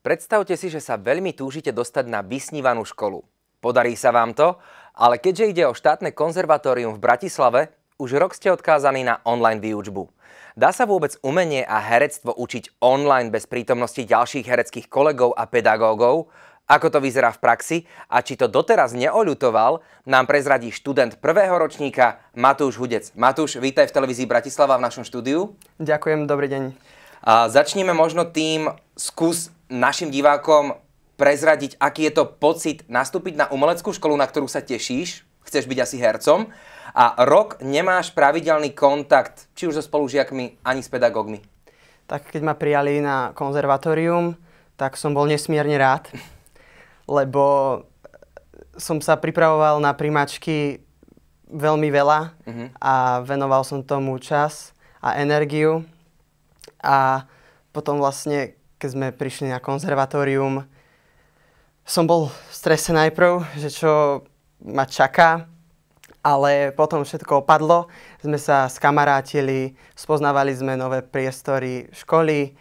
Predstavte si, že sa veľmi túžite dostať na vysnívanú školu. Podarí sa vám to, ale keďže ide o štátne konzervatórium v Bratislave, už rok ste odkázaní na online výučbu. Dá sa vôbec umenie a herectvo učiť online bez prítomnosti ďalších hereckých kolegov a pedagógov? Ako to vyzerá v praxi a či to doteraz neoľutoval, nám prezradí študent prvého ročníka Matúš Hudec. Matúš, vítaj v televízii Bratislava v našom štúdiu. Ďakujem, dobrý deň. A začníme možno tým, skús našim divákom prezradiť, aký je to pocit nastúpiť na umeleckú školu, na ktorú sa tešíš, chceš byť asi hercom, a rok nemáš pravidelný kontakt, či už so spolužiakmi, ani s pedagógmi. Tak keď ma prijali na konzervatórium, tak som bol nesmierne rád, lebo som sa pripravoval na primačky veľmi veľa mhm. a venoval som tomu čas a energiu. A potom vlastne, keď sme prišli na konzervatórium, som bol v strese najprv, že čo ma čaká, ale potom všetko opadlo. Sme sa skamarátili, spoznávali sme nové priestory školy,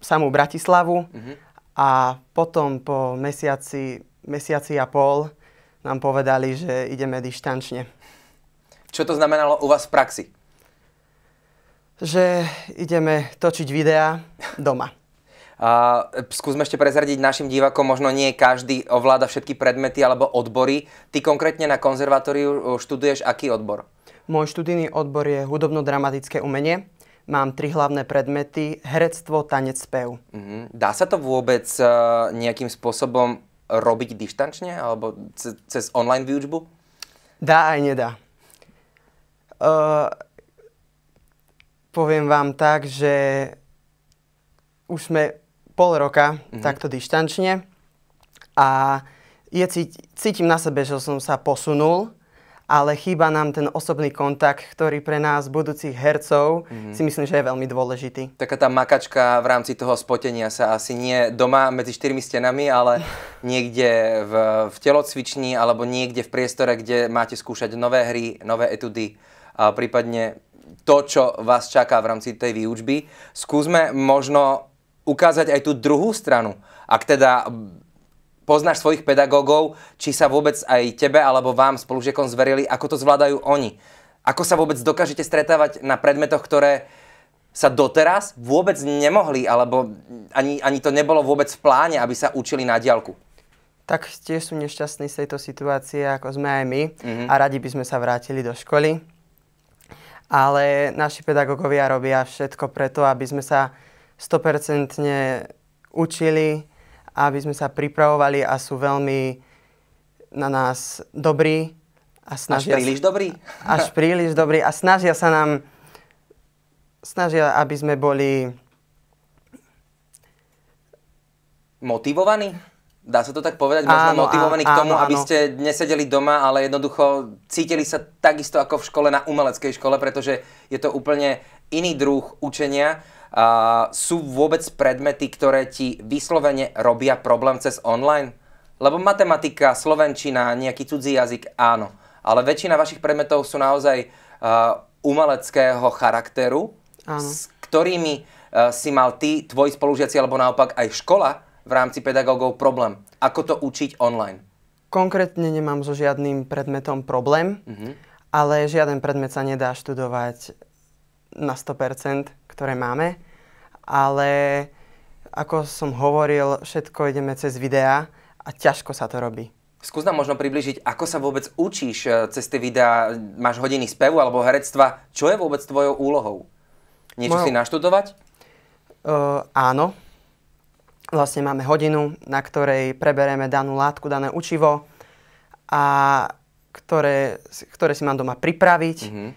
samú Bratislavu mm-hmm. a potom po mesiaci, mesiaci a pol nám povedali, že ideme dištančne. Čo to znamenalo u vás v praxi? Že ideme točiť videá doma. Uh, skúsme ešte prezradiť našim divakom, možno nie každý ovláda všetky predmety alebo odbory. Ty konkrétne na konzervatóriu e, študuješ aký odbor? Môj študijný odbor je hudobno-dramatické umenie. Mám tri hlavné predmety, herectvo, tanec, spev. Uh-huh. Dá sa to vôbec uh, nejakým spôsobom robiť dištančne alebo ce- cez online výučbu? Dá aj nedá. Uh, poviem vám tak, že už sme pol roka mm-hmm. takto dištančne a je, cítim na sebe, že som sa posunul, ale chýba nám ten osobný kontakt, ktorý pre nás, budúcich hercov, mm-hmm. si myslím, že je veľmi dôležitý. Taká tá makačka v rámci toho spotenia sa asi nie doma medzi štyrmi stenami, ale niekde v, v telocvični alebo niekde v priestore, kde máte skúšať nové hry, nové etudy a prípadne to, čo vás čaká v rámci tej výučby. Skúsme možno ukázať aj tú druhú stranu. Ak teda poznáš svojich pedagógov, či sa vôbec aj tebe alebo vám spolužiakom zverili, ako to zvládajú oni. Ako sa vôbec dokážete stretávať na predmetoch, ktoré sa doteraz vôbec nemohli, alebo ani, ani to nebolo vôbec v pláne, aby sa učili na diálku? Tak tiež sú nešťastní z tejto situácie, ako sme aj my mm-hmm. a radi by sme sa vrátili do školy. Ale naši pedagógovia robia všetko preto, aby sme sa 100% učili, aby sme sa pripravovali a sú veľmi na nás dobrí. A snažia až príliš sa, dobrý. Až príliš dobrí a snažia sa nám, snažia, aby sme boli... Motivovaní? Dá sa to tak povedať? Možno áno, motivovaní áno, k tomu, áno, aby ste nesedeli doma, ale jednoducho cítili sa takisto ako v škole na umeleckej škole, pretože je to úplne iný druh učenia sú vôbec predmety, ktoré ti vyslovene robia problém cez online? Lebo matematika, slovenčina, nejaký cudzí jazyk, áno. Ale väčšina vašich predmetov sú naozaj uh, umeleckého charakteru, áno. s ktorými uh, si mal ty, tvoji spolužiaci alebo naopak aj škola v rámci pedagógov problém. Ako to učiť online? Konkrétne nemám so žiadnym predmetom problém, mm-hmm. ale žiaden predmet sa nedá študovať na 100% ktoré máme, ale ako som hovoril, všetko ideme cez videá a ťažko sa to robí. Skús nám možno približiť, ako sa vôbec učíš eh, cez tie videá, máš hodiny spevu alebo herectva, čo je vôbec tvojou úlohou? Niečo Mojou... si naštudovať? Uh, áno. Vlastne máme hodinu, na ktorej prebereme danú látku, dané učivo a ktoré, ktoré si mám doma pripraviť uh-huh.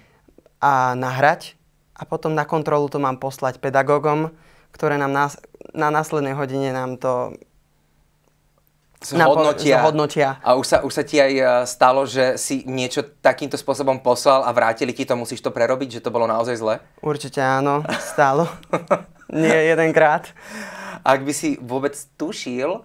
a nahrať a potom na kontrolu to mám poslať pedagógom, ktoré nám na, na následnej hodine nám to zhodnotia. zhodnotia. A už sa, už sa ti aj e, stalo, že si niečo takýmto spôsobom poslal a vrátili ti to, musíš to prerobiť, že to bolo naozaj zle? Určite áno, stalo. Nie jedenkrát. Ak by si vôbec tušil, uh,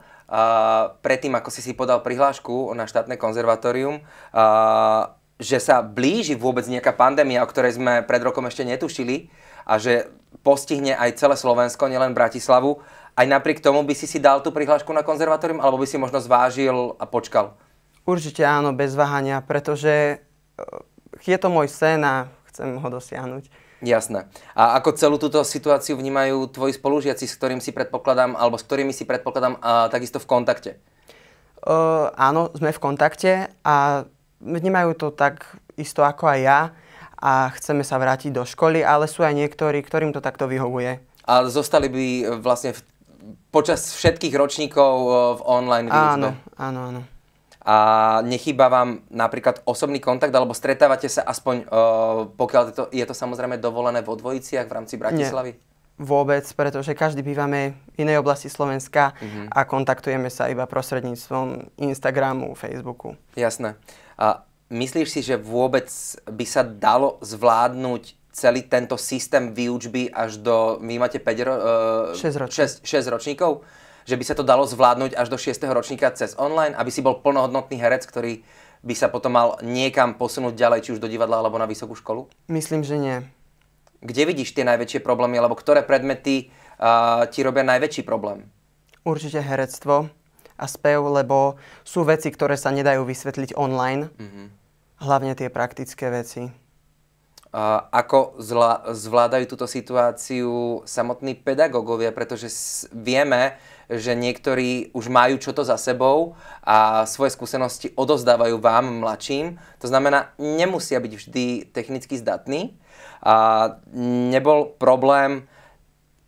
predtým ako si si podal prihlášku na štátne konzervatórium, uh, že sa blíži vôbec nejaká pandémia, o ktorej sme pred rokom ešte netušili a že postihne aj celé Slovensko, nielen Bratislavu. Aj napriek tomu by si si dal tú prihlášku na konzervatórium, alebo by si možno zvážil a počkal? Určite áno, bez váhania, pretože eh, je to môj sen a chcem ho dosiahnuť. Jasné. A ako celú túto situáciu vnímajú tvoji spolužiaci, s ktorým si predpokladám, alebo s ktorými si predpokladám a takisto v kontakte? Uh, áno, sme v kontakte a vnímajú to tak isto ako aj ja a chceme sa vrátiť do školy, ale sú aj niektorí, ktorým to takto vyhovuje. A zostali by vlastne v, počas všetkých ročníkov v online výučbe? Áno, áno, áno. A nechýba vám napríklad osobný kontakt, alebo stretávate sa aspoň, uh, pokiaľ je to, je to samozrejme dovolené vo dvojiciach v rámci Bratislavy? Nie vôbec, pretože každý bývame v inej oblasti Slovenska mm-hmm. a kontaktujeme sa iba prostredníctvom Instagramu, Facebooku. Jasné. A myslíš si, že vôbec by sa dalo zvládnuť celý tento systém výučby až do, vy máte 5 ro, uh, 6, ročník. 6, 6 ročníkov, že by sa to dalo zvládnuť až do 6. ročníka cez online, aby si bol plnohodnotný herec, ktorý by sa potom mal niekam posunúť ďalej, či už do divadla alebo na vysokú školu? Myslím, že nie kde vidíš tie najväčšie problémy, alebo ktoré predmety uh, ti robia najväčší problém? Určite herectvo a spev, lebo sú veci, ktoré sa nedajú vysvetliť online. Mm-hmm. Hlavne tie praktické veci ako zla, zvládajú túto situáciu samotní pedagógovia, pretože vieme, že niektorí už majú čo to za sebou a svoje skúsenosti odozdávajú vám, mladším. To znamená, nemusia byť vždy technicky zdatní. A nebol problém,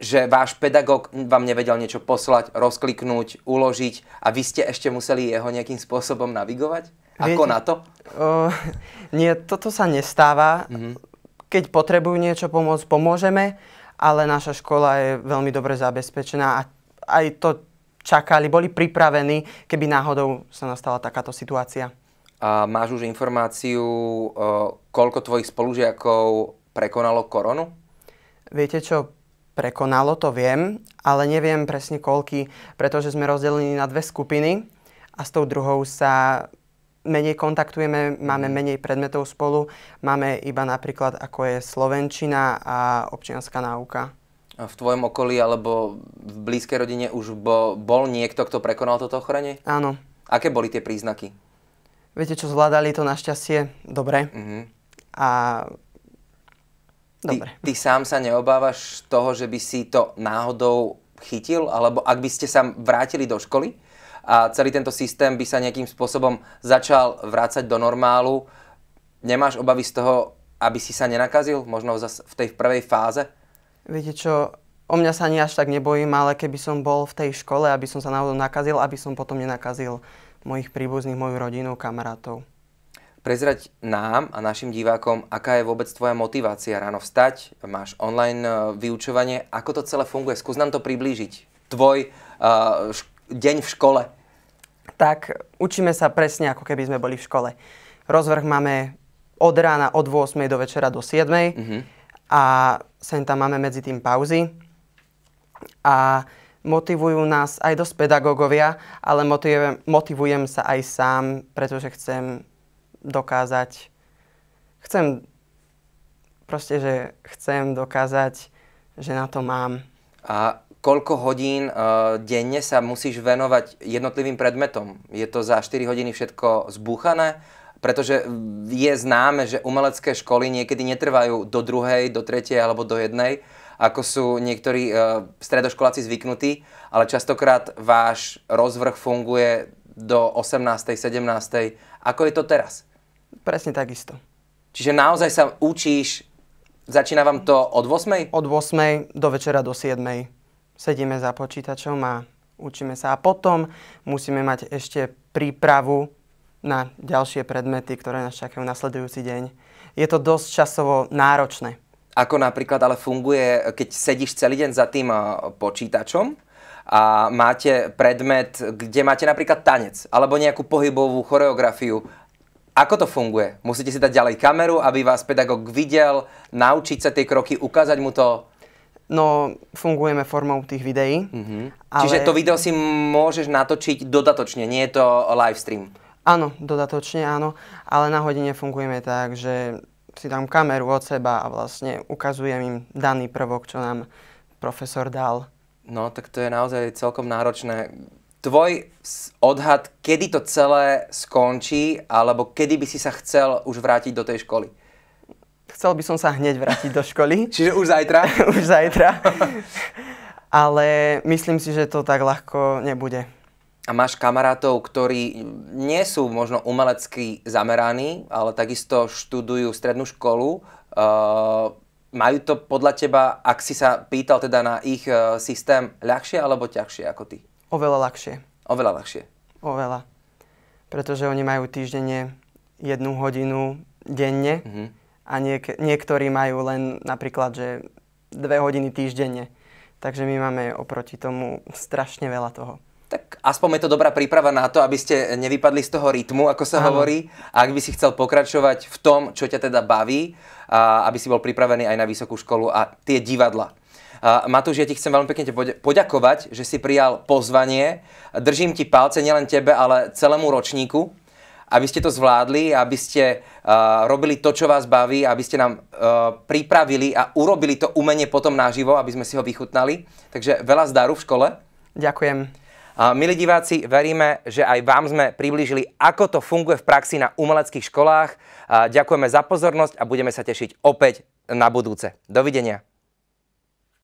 že váš pedagóg vám nevedel niečo poslať, rozkliknúť, uložiť a vy ste ešte museli jeho nejakým spôsobom navigovať? Ako Viete, na to? O, nie, toto sa nestáva. Mm-hmm keď potrebujú niečo pomôcť, pomôžeme, ale naša škola je veľmi dobre zabezpečená a aj to čakali, boli pripravení, keby náhodou sa nastala takáto situácia. A máš už informáciu, koľko tvojich spolužiakov prekonalo koronu? Viete čo, prekonalo to viem, ale neviem presne koľky, pretože sme rozdelení na dve skupiny a s tou druhou sa menej kontaktujeme, máme mhm. menej predmetov spolu, máme iba napríklad ako je slovenčina a občianská náuka. A v tvojom okolí alebo v blízkej rodine už bo, bol niekto, kto prekonal toto ochorenie? Áno. Aké boli tie príznaky? Viete čo, zvládali to našťastie dobre. Uh-huh. A dobre. Ty, ty sám sa neobávaš toho, že by si to náhodou chytil? Alebo ak by ste sa vrátili do školy, a celý tento systém by sa nejakým spôsobom začal vrácať do normálu, nemáš obavy z toho, aby si sa nenakazil? Možno v tej prvej fáze? Viete čo, o mňa sa ani až tak nebojím, ale keby som bol v tej škole, aby som sa náhodou nakazil, aby som potom nenakazil mojich príbuzných, moju rodinu, kamarátov. Prezrať nám a našim divákom, aká je vôbec tvoja motivácia ráno vstať, máš online e, vyučovanie, ako to celé funguje, skús nám to priblížiť. Tvoj uh, deň v škole tak učíme sa presne, ako keby sme boli v škole. Rozvrh máme od rána od 8. do večera do 7. Mm-hmm. A sem tam máme medzi tým pauzy. A motivujú nás aj dosť pedagógovia, ale motivujem, motivujem sa aj sám, pretože chcem dokázať, chcem proste, že chcem dokázať, že na to mám. A koľko hodín uh, denne sa musíš venovať jednotlivým predmetom. Je to za 4 hodiny všetko zbúchané? Pretože je známe, že umelecké školy niekedy netrvajú do druhej, do tretej alebo do jednej, ako sú niektorí uh, stredoškoláci zvyknutí, ale častokrát váš rozvrh funguje do 18. 17. Ako je to teraz? Presne takisto. Čiže naozaj sa učíš, začína vám to od 8? Od 8 do večera do 7 sedíme za počítačom a učíme sa. A potom musíme mať ešte prípravu na ďalšie predmety, ktoré nás čakajú nasledujúci deň. Je to dosť časovo náročné. Ako napríklad ale funguje, keď sedíš celý deň za tým eh, počítačom a máte predmet, kde máte napríklad tanec alebo nejakú pohybovú choreografiu. Ako to funguje? Musíte si dať ďalej kameru, aby vás pedagóg videl, naučiť sa tie kroky, ukázať mu to No, fungujeme formou tých videí. Mm-hmm. Ale... Čiže to video si môžeš natočiť dodatočne, nie je to live stream? Áno, dodatočne áno, ale na hodine fungujeme tak, že si dám kameru od seba a vlastne ukazujem im daný prvok, čo nám profesor dal. No, tak to je naozaj celkom náročné. Tvoj odhad, kedy to celé skončí, alebo kedy by si sa chcel už vrátiť do tej školy? chcel by som sa hneď vrátiť do školy. Čiže už zajtra? už zajtra. Ale myslím si, že to tak ľahko nebude. A máš kamarátov, ktorí nie sú možno umelecky zameraní, ale takisto študujú strednú školu. Uh, majú to podľa teba, ak si sa pýtal teda na ich eh, systém, ľahšie alebo ťažšie ako ty? Oveľa ľahšie. Oveľa ľahšie. Oveľa. Pretože oni majú týždenne jednu hodinu denne. Mm-hmm a niek- niektorí majú len napríklad, že dve hodiny týždenne. Takže my máme oproti tomu strašne veľa toho. Tak aspoň je to dobrá príprava na to, aby ste nevypadli z toho rytmu, ako sa Áno. hovorí. A ak by si chcel pokračovať v tom, čo ťa teda baví, a aby si bol pripravený aj na vysokú školu a tie divadla. A Matúš, ja ti chcem veľmi pekne poďakovať, že si prijal pozvanie. Držím ti palce nielen tebe, ale celému ročníku, aby ste to zvládli, aby ste uh, robili to, čo vás baví, aby ste nám uh, pripravili a urobili to umenie potom naživo, aby sme si ho vychutnali. Takže veľa zdaru v škole. Ďakujem. Uh, milí diváci, veríme, že aj vám sme priblížili, ako to funguje v praxi na umeleckých školách. Uh, ďakujeme za pozornosť a budeme sa tešiť opäť na budúce. Dovidenia.